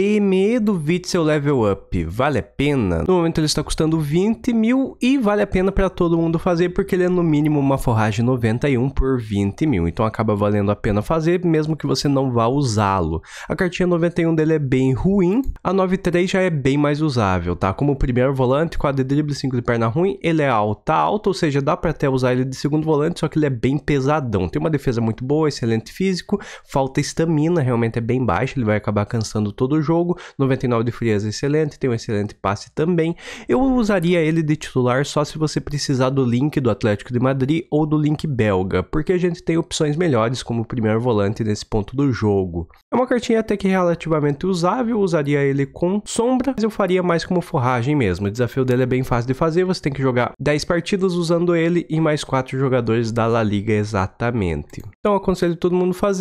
Temedo Witzel Level Up, vale a pena? No momento ele está custando 20 mil e vale a pena para todo mundo fazer porque ele é no mínimo uma forragem 91 por 20 mil, então acaba valendo a pena fazer mesmo que você não vá usá-lo. A cartinha 91 dele é bem ruim, a 93 já é bem mais usável, tá? Como primeiro volante, 4 de drible, 5 de perna ruim, ele é alta, alta, ou seja, dá para até usar ele de segundo volante, só que ele é bem pesadão. Tem uma defesa muito boa, excelente físico, falta estamina, realmente é bem baixa, ele vai acabar cansando todo o jogo. 99 de frieza é excelente, tem um excelente passe também. Eu usaria ele de titular só se você precisar do link do Atlético de Madrid ou do link belga, porque a gente tem opções melhores como primeiro volante nesse ponto do jogo. É uma cartinha até que relativamente usável, usaria ele com sombra, mas eu faria mais como forragem mesmo. O desafio dele é bem fácil de fazer, você tem que jogar 10 partidas usando ele e mais 4 jogadores da La Liga exatamente. Então aconselho todo mundo fazer.